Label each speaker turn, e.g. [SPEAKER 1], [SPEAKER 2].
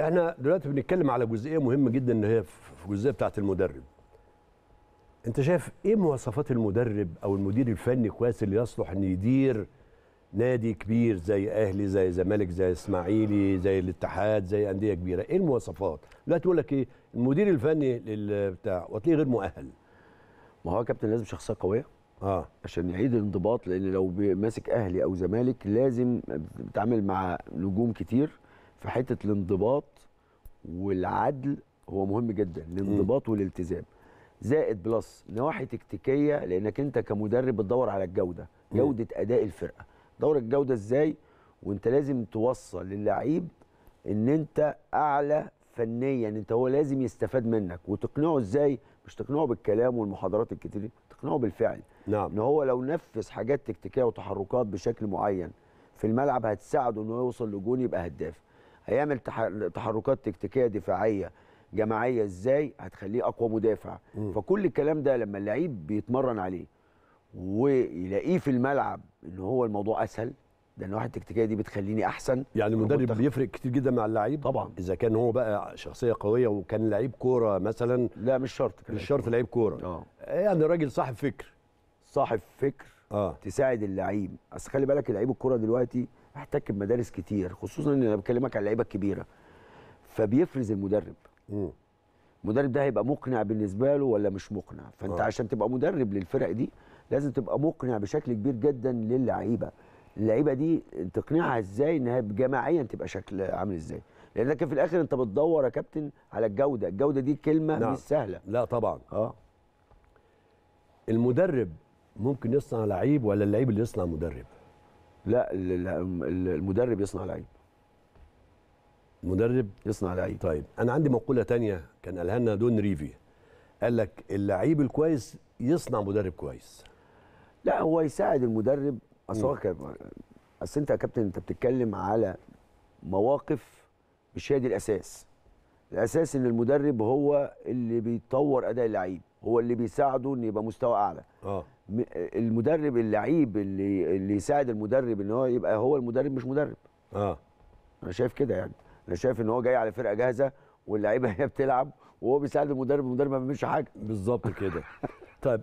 [SPEAKER 1] احنا دلوقتي بنتكلم على جزئيه مهمه جدا اللي هي في الجزئيه بتاعت المدرب انت شايف ايه مواصفات المدرب او المدير الفني كويس اللي يصلح ان يدير نادي كبير زي اهلي زي زمالك زي اسماعيلي زي الاتحاد زي انديه كبيره ايه المواصفات لا تقول لك ايه المدير الفني بتاع وتلاقيه غير مؤهل
[SPEAKER 2] ما هو كابتن لازم شخصيه قويه اه عشان يعيد الانضباط لان لو ماسك اهلي او زمالك لازم بتعمل مع نجوم كتير في حته الانضباط والعدل هو مهم جدا الانضباط والالتزام زائد بلس نواحي تكتيكيه لانك انت كمدرب بتدور على الجوده جوده اداء الفرقه دور الجوده ازاي وانت لازم توصل للعيب ان انت اعلى فنيا انت هو لازم يستفاد منك وتقنعه ازاي مش تقنعه بالكلام والمحاضرات الكتير تقنعه بالفعل نعم ان هو لو نفذ حاجات تكتيكيه وتحركات بشكل معين في الملعب هتساعده انه يوصل لجون يبقى هداف هيعمل تحركات تكتيكيه دفاعيه جماعيه ازاي هتخليه اقوى مدافع م. فكل الكلام ده لما اللعيب بيتمرن عليه ويلاقيه في الملعب ان هو الموضوع اسهل ده النواحي التكتيكيه دي بتخليني احسن يعني المدرب بيفرق كتير جدا مع اللعيب طبعا
[SPEAKER 1] اذا كان هو بقى شخصيه قويه وكان لعيب كوره مثلا لا مش شرط مش شرط لعيب كوره
[SPEAKER 2] آه. يعني راجل صاحب فكر صاحب فكر آه. تساعد اللعيب اصل خلي بالك لعيب الكوره دلوقتي محتك بمدارس كتير خصوصا ان انا بكلمك على اللعيبه الكبيره فبيفرز المدرب المدرب ده هيبقى مقنع بالنسبه له ولا مش مقنع فانت آه. عشان تبقى مدرب للفرق دي لازم تبقى مقنع بشكل كبير جدا للعيبه اللعيبه دي تقنعها ازاي انها جماعيا تبقى شكل عامل ازاي لانك في الاخر انت بتدور يا كابتن على الجوده الجوده دي كلمه نعم. مش سهله لا طبعا اه
[SPEAKER 1] المدرب ممكن يصنع لعيب ولا اللعيب اللي يصنع مدرب لا المدرب يصنع لعيب مدرب يصنع لعيب طيب انا عندي مقوله تانية كان قالها لنا دون ريفي قال لك اللعيب
[SPEAKER 2] الكويس يصنع مدرب كويس لا هو يساعد المدرب اصل هو اصل انت يا كابتن انت بتتكلم على مواقف مش هي دي الاساس الاساس ان المدرب هو اللي بيطور اداء اللعيب هو اللي بيساعده ان يبقى مستوى اعلى اه المدرب اللعيب اللي اللي يساعد المدرب ان هو يبقى هو المدرب مش مدرب اه انا شايف كده يعني انا شايف ان هو جاي على فرقه جاهزه واللعيبه هي بتلعب وهو بيساعد المدرب المدرب ما بيعملش حاجه بالظبط كده طيب